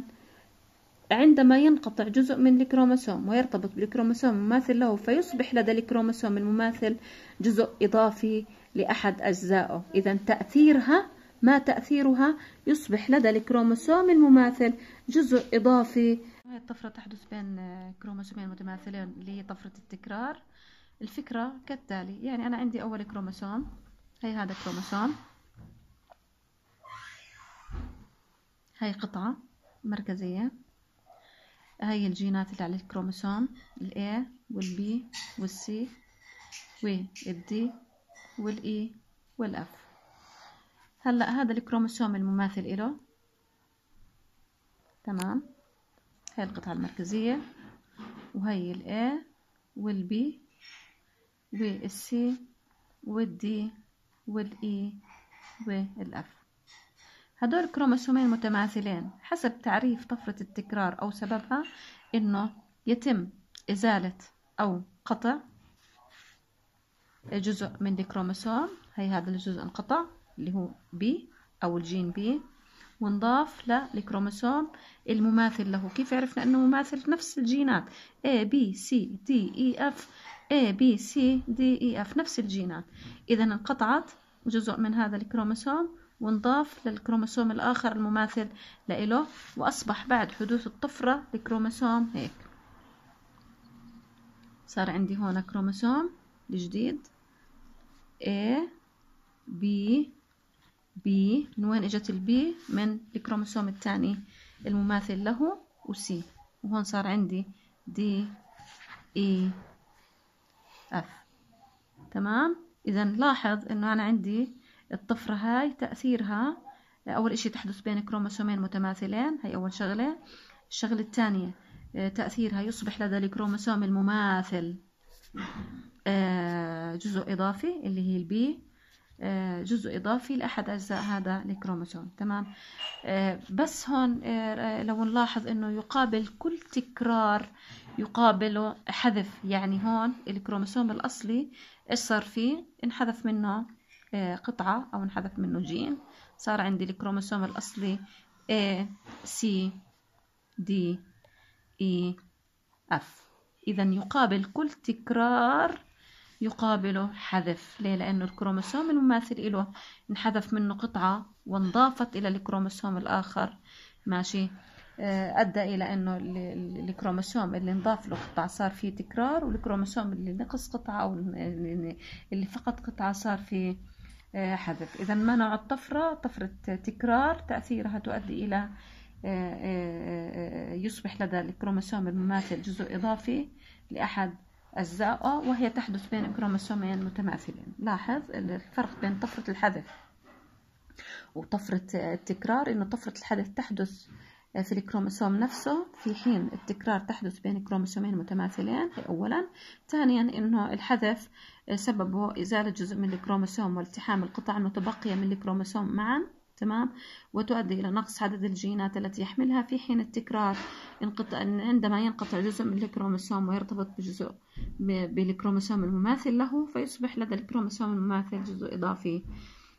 عندما ينقطع جزء من الكروموسوم ويرتبط بالكروموسوم المماثل له فيصبح لدى الكروموسوم المماثل جزء إضافي لأحد أجزائه إذا تأثيرها ما تأثيرها يصبح لدى الكروموسوم المماثل جزء إضافي هاي الطفرة تحدث بين كروموسومين متماثلين اللي هي طفرة التكرار الفكرة كالتالي يعني أنا عندي أول كروموسوم هي هذا كروموسوم هاي قطعة مركزية هاي الجينات اللي على الكروموسوم ال A وال B وال C وال D وال E وال F هلأ هذا الكروموسوم المماثل إله تمام هاي القطعة المركزية وهي ال A وال B والسي والدي والإي e والإف هدول الكروموسومين متماثلين حسب تعريف طفرة التكرار أو سببها إنه يتم إزالة أو قطع جزء من الكروموسوم هي هذا الجزء انقطع اللي هو بي أو الجين بي ونضاف للكروموسوم المماثل له كيف عرفنا انه مماثل نفس الجينات A B C D E F A B C D E F نفس الجينات اذا انقطعت جزء من هذا الكروموسوم وانضاف للكروموسوم الآخر المماثل لإله وأصبح بعد حدوث الطفرة الكروموسوم هيك صار عندي هون كروموسوم الجديد A B B من وين اجت ال B من الكروموسوم الثاني المماثل له و C وهون صار عندي D E F تمام إذا لاحظ إنه أنا عندي الطفرة هاي تأثيرها أول إشي تحدث بين كروموسومين متماثلين هي أول شغلة الشغلة الثانية آه، تأثيرها يصبح لدى الكروموسوم المماثل آه، جزء إضافي اللي هي البي آه، جزء إضافي لأحد أجزاء هذا الكروموسوم تمام بس هون لو نلاحظ أنه يقابل كل تكرار يقابله حذف يعني هون الكروموسوم الأصلي إيش صار فيه انحذف منه آه، قطعة أو انحذف منه جين صار عندي الكروموسوم الأصلي A C D E F إذا يقابل كل تكرار يقابله حذف ليه لأنه الكروموسوم المماثل له انحذف منه قطعة وانضافت إلى الكروموسوم الآخر ماشي آه، أدى إلى أنه الكروموسوم اللي انضاف له قطعة صار فيه تكرار والكروموسوم اللي نقص قطعة أو اللي فقط قطعة صار فيه آه، حذف إذا منع الطفرة طفرة تكرار تأثيرها تؤدي إلى آه، آه، يصبح لدى الكروموسوم المماثل جزء إضافي لأحد أجزائه وهي تحدث بين كروموسومين متماثلين لاحظ الفرق بين طفرة الحذف وطفرة التكرار إنه طفرة الحذف تحدث في الكروموسوم نفسه في حين التكرار تحدث بين كروموسومين متماثلين أولا ثانيا إنه الحذف آه، سببه إزالة جزء من الكروموسوم والتحام القطع المتبقية من الكروموسوم معا تمام وتؤدي إلى نقص عدد الجينات التي يحملها في حين التكرار انقطع عندما ينقطع جزء من الكروموسوم ويرتبط بجزء بالكروموسوم المماثل له فيصبح لدى الكروموسوم المماثل جزء إضافي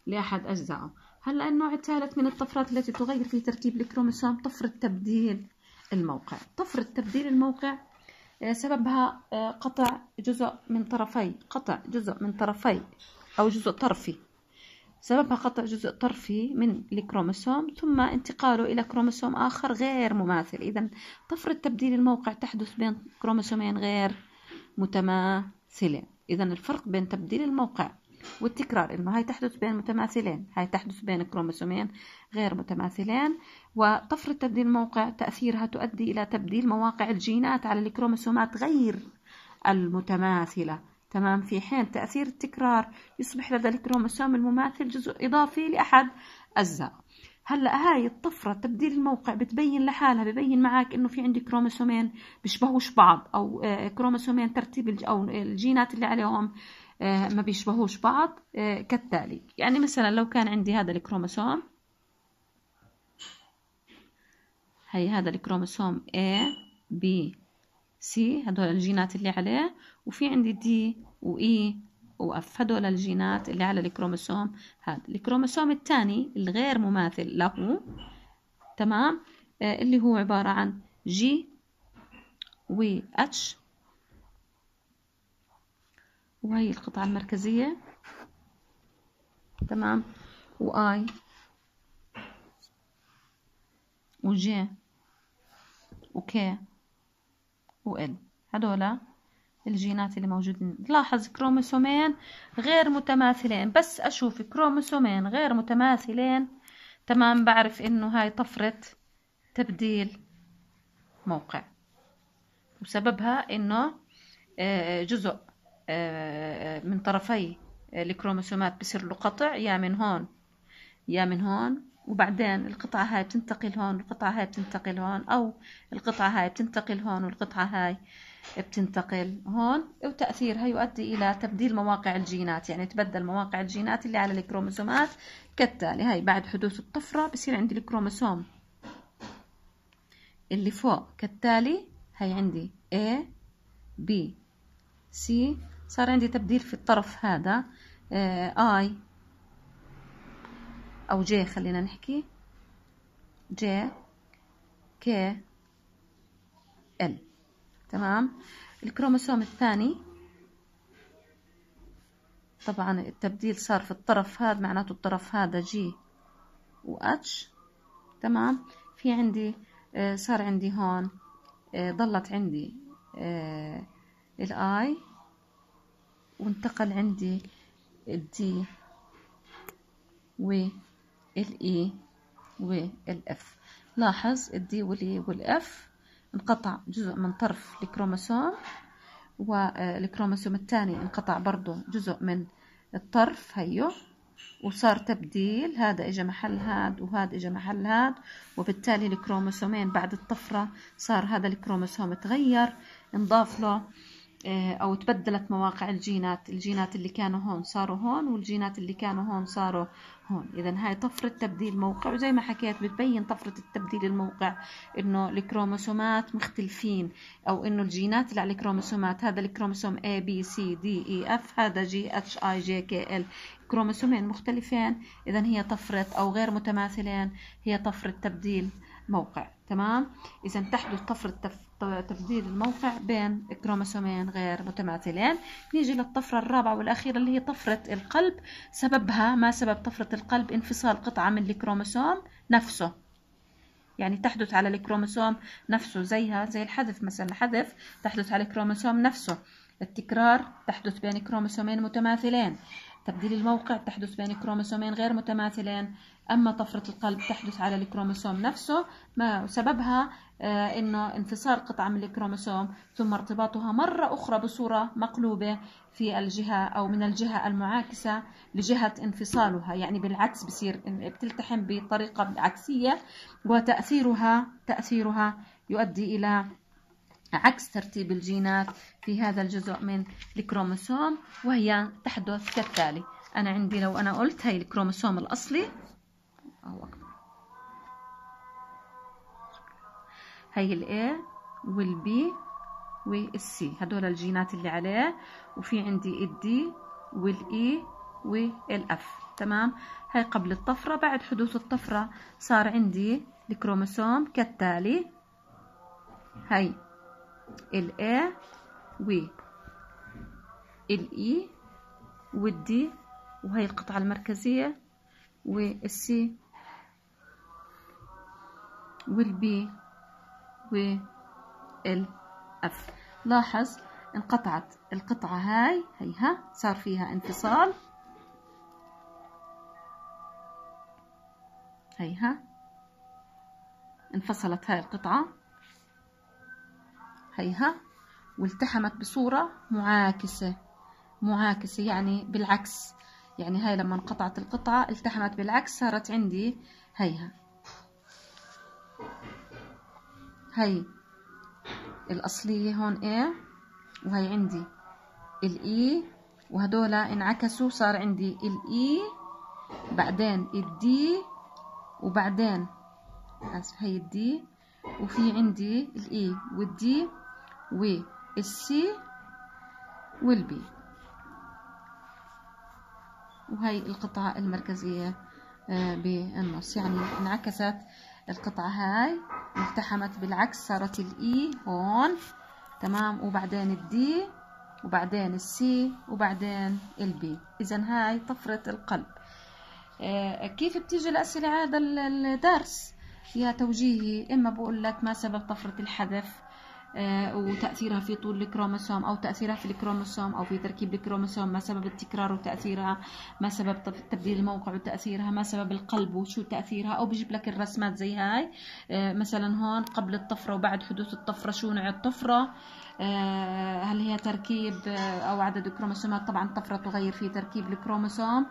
لأحد أجزائه هلا النوع الثالث من الطفرات التي تغير في تركيب الكروموسوم طفرة تبديل الموقع طفرة تبديل الموقع يعني سببها آه، قطع جزء من طرفي قطع جزء من طرفي أو جزء طرفي سببها قطع جزء طرفي من الكروموسوم ثم انتقاله إلى كروموسوم آخر غير مماثل إذا طفرة تبديل الموقع تحدث بين كروموسومين غير متماثلة إذا الفرق بين تبديل الموقع والتكرار انه هاي تحدث بين متماثلين هاي تحدث بين كروموسومين غير متماثلين وطفرة تبديل موقع تأثيرها تؤدي إلى تبديل مواقع الجينات على الكروموسومات غير المتماثلة تمام في حين تأثير التكرار يصبح لدى الكروموسوم المماثل جزء إضافي لأحد أجزاء هلا هاي الطفرة تبديل الموقع بتبين لحالها ببين معك انه في عندي كروموسومين بيشبهوش بعض او آه، كروموسومين ترتيب او الجينات اللي عليهم آه، ما بيشبهوش بعض آه، كالتالي يعني مثلا لو كان عندي هذا الكروموسوم هي هذا الكروموسوم A B C هدول الجينات اللي عليه وفي عندي D و E و F هدول الجينات اللي على الكروموسوم هذا الكروموسوم الثاني الغير مماثل له تمام آه، اللي هو عبارة عن G و H وهي القطعة المركزية تمام واي وجي وكي L هدول الجينات اللي موجودين تلاحظ كروموسومين غير متماثلين بس اشوف كروموسومين غير متماثلين تمام بعرف انه هاي طفرة تبديل موقع وسببها انه آه، جزء من طرفي الكروموسومات بصير له قطع يا من هون يا من هون وبعدين القطعة هاي بتنتقل هون والقطعة هاي بتنتقل هون أو القطعة هاي بتنتقل هون والقطعة هاي بتنتقل هون وتأثيرها يؤدي إلى تبديل مواقع الجينات يعني تبدل مواقع الجينات اللي على الكروموسومات كالتالي هاي بعد حدوث الطفرة بصير عندي الكروموسوم اللي فوق كالتالي هاي عندي A B C صار عندي تبديل في الطرف هذا آه، اي او جي خلينا نحكي جي كي ال تمام الكروموسوم الثاني طبعا التبديل صار في الطرف هذا معناته الطرف هذا جي و اتش تمام في عندي آه، صار عندي هون ضلت آه، عندي الاي وانتقل عندي الدي والاي والاف لاحظ الدي والاي والاف انقطع جزء من طرف الكروموسوم والكروموسوم آه، الثاني انقطع برضه جزء من الطرف هيو وصار تبديل هذا اجى محل هاد وهذا اجى محل هاد وبالتالي الكروموسومين بعد الطفرة صار هذا الكروموسوم تغير انضاف له آه، أو تبدلت مواقع الجينات الجينات اللي كانوا هون صاروا هون والجينات اللي كانوا هون صاروا هون إذا هاي طفرة تبديل موقع وزي ما حكيت بتبين طفرة التبديل الموقع إنه الكروموسومات مختلفين أو إنه الجينات اللي على الكروموسومات هذا الكروموسوم A B C D E F هذا G H I J K L كروموسومين مختلفين إذا هي طفرة أو غير متماثلين هي طفرة تبديل موقع تمام إذا تحدث طفرة تف... تبديل الموقع بين كروموسومين غير متماثلين نيجي للطفرة الرابعة والأخيرة اللي هي طفرة القلب سببها ما سبب طفرة القلب انفصال قطعة من الكروموسوم نفسه يعني تحدث على الكروموسوم نفسه زيها زي الحذف مثلا الحذف تحدث على الكروموسوم نفسه التكرار تحدث بين كروموسومين متماثلين تبديل الموقع تحدث بين كروموسومين غير متماثلين أما طفرة القلب تحدث على الكروموسوم نفسه ما سببها آه، إنه انفصال قطعة من الكروموسوم ثم ارتباطها مرة أخرى بصورة مقلوبة في الجهة أو من الجهة المعاكسة لجهة انفصالها يعني بالعكس بصير بتلتحم بطريقة عكسية وتأثيرها تأثيرها يؤدي إلى عكس ترتيب الجينات في هذا الجزء من الكروموسوم وهي تحدث كالتالي أنا عندي لو أنا قلت هي الكروموسوم الأصلي أو أكبر هي ال A وال B والسي هدول الجينات اللي عليه وفي عندي الدي والاي e والاف تمام هاي قبل الطفرة بعد حدوث الطفرة صار عندي الكروموسوم كالتالي هاي الآ و الإي e D وهي القطعة المركزية و و ال F لاحظ انقطعت القطعة هاي هيها صار فيها انفصال هيها انفصلت هاي القطعة هيها والتحمت بصورة معاكسة معاكسة يعني بالعكس يعني هاي لما انقطعت القطعة التحمت بالعكس صارت عندي هيها هي الأصلية هون ايه وهي عندي الاي e، وهدول انعكسوا صار عندي الاي e، بعدين الدي وبعدين اسف هي الدي وفي عندي الاي e، والدي والسي والبي وهي القطعة المركزية آه، بالنص يعني انعكست القطعة هاي التحمت بالعكس صارت الاي e هون تمام وبعدين الدي وبعدين السي وبعدين البي اذا هاي طفرة القلب آه، كيف بتيجي الأسئلة هذا الدرس يا توجيهي إما بقول لك ما سبب طفرة الحذف آه، وتأثيرها في طول الكروموسوم أو تأثيرها في الكروموسوم أو في تركيب الكروموسوم ما سبب التكرار وتأثيرها ما سبب تبديل الموقع وتأثيرها ما سبب القلب وشو تأثيرها أو بجيب لك الرسمات زي هاي آه، مثلا هون قبل الطفرة وبعد حدوث الطفرة شو نوع الطفرة آه، هل هي تركيب أو عدد الكروموسومات طبعا الطفرة تغير في تركيب الكروموسوم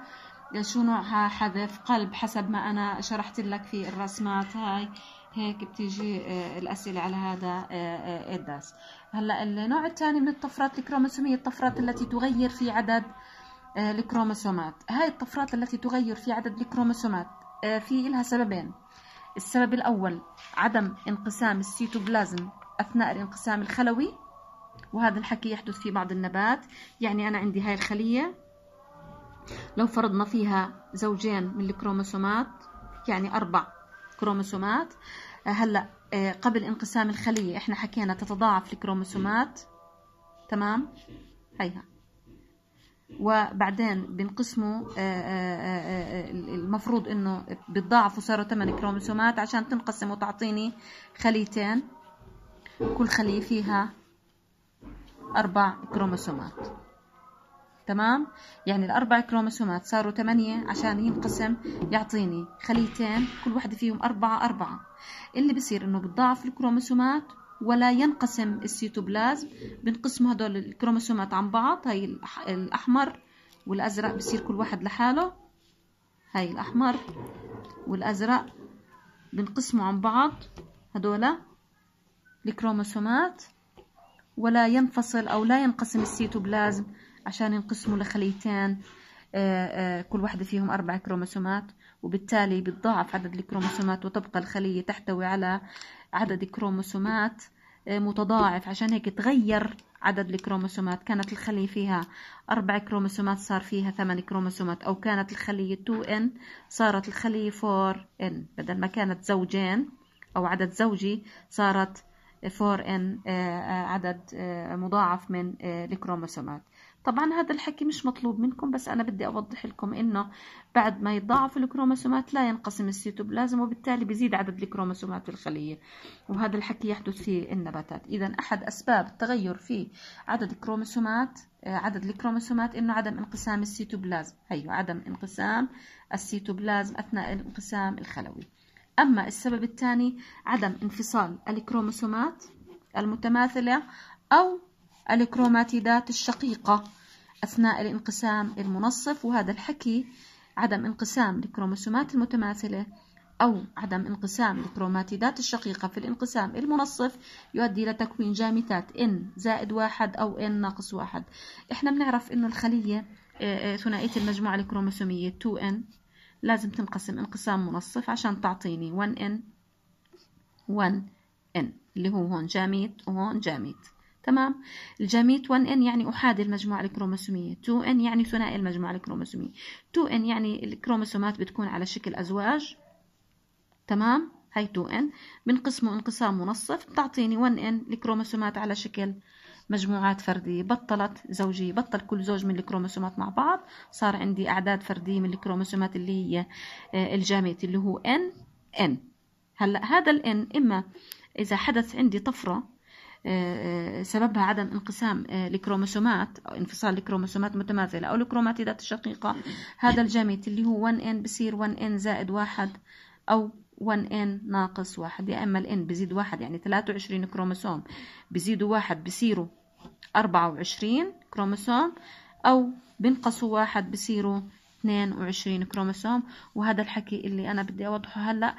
شو نوعها حذف قلب حسب ما أنا شرحت لك في الرسمات هاي هيك بتيجي آه، الأسئلة على هذا آه، آه، الدرس هلا النوع الثاني من الطفرات الكروموسومية الطفرات التي تغير في عدد الكروموسومات هاي الطفرات التي تغير في عدد الكروموسومات في لها سببين السبب الأول عدم انقسام السيتوبلازم أثناء الانقسام الخلوي وهذا الحكي يحدث في بعض النبات يعني أنا عندي هاي الخلية لو فرضنا فيها زوجين من الكروموسومات يعني أربع كروموسومات آه، هلا آه، قبل انقسام الخلية احنا حكينا تتضاعف الكروموسومات تمام هيها وبعدين بنقسموا آه، المفروض انه بتضاعفوا صاروا 8 كروموسومات عشان تنقسم وتعطيني خليتين كل خلية فيها أربع كروموسومات تمام يعني الأربع كروموسومات صاروا ثمانية عشان ينقسم يعطيني خليتين كل واحدة فيهم أربعة أربعة اللي بصير إنه بتضاعف الكروموسومات ولا ينقسم السيتوبلازم بنقسم هدول الكروموسومات عن بعض هاي الأحمر والأزرق بصير كل واحد لحاله هاي الأحمر والأزرق بنقسمه عن بعض هدول الكروموسومات ولا ينفصل أو لا ينقسم السيتوبلازم عشان ينقسموا لخليتين آه، آه، كل واحدة فيهم أربع كروموسومات وبالتالي بتضاعف عدد الكروموسومات وتبقى الخلية تحتوي على عدد كروموسومات آه، متضاعف عشان هيك تغير عدد الكروموسومات كانت الخلية فيها أربع كروموسومات صار فيها ثمان كروموسومات أو كانت الخلية 2N صارت الخلية 4N بدل ما كانت زوجين أو عدد زوجي صارت 4N عدد مضاعف من الكروموسومات طبعا هذا الحكي مش مطلوب منكم بس أنا بدي أوضح لكم إنه بعد ما يتضاعف الكروموسومات لا ينقسم السيتوبلازم وبالتالي بزيد عدد الكروموسومات في الخلية وهذا الحكي يحدث في النباتات إذا أحد أسباب التغير في عدد الكروموسومات آه، عدد الكروموسومات إنه عدم انقسام السيتوبلازم هيو أيوة، عدم انقسام السيتوبلازم أثناء الانقسام الخلوي أما السبب الثاني عدم انفصال الكروموسومات المتماثلة أو الكروماتيدات الشقيقة أثناء الانقسام المنصف وهذا الحكي عدم انقسام الكروموسومات المتماثلة أو عدم انقسام الكروماتيدات الشقيقة في الانقسام المنصف يؤدي إلى تكوين جامتات N زائد واحد أو N ناقص واحد إحنا بنعرف إنه الخلية آه، آه، ثنائية المجموعة الكروموسومية 2N لازم تنقسم انقسام منصف عشان تعطيني 1N 1N اللي هو هون جاميت وهون جاميت تمام الجاميت 1 n يعني احادي المجموعه الكروموسوميه 2 n يعني ثنائي المجموعه الكروموسوميه 2 n يعني الكروموسومات بتكون على شكل ازواج تمام هي 2 n بنقسمه انقسام منصف بتعطيني 1 n الكروموسومات على شكل مجموعات فردية بطلت زوجية بطل كل زوج من الكروموسومات مع بعض صار عندي أعداد فردية من الكروموسومات اللي هي آه، الجامد اللي هو N N هلأ هذا ال N إما إذا حدث عندي طفرة سببها عدم انقسام الكروموسومات آه، أو انفصال الكروموسومات المتماثله أو الكروماتيدات الشقيقة هذا الجامد اللي هو 1N بصير 1N زائد واحد أو 1N ناقص واحد يا إما الN بزيد واحد يعني 23 كروموسوم بزيدوا واحد بصيروا 24 كروموسوم أو بنقصوا واحد بصيروا 22 كروموسوم وهذا الحكي اللي أنا بدي أوضحه هلأ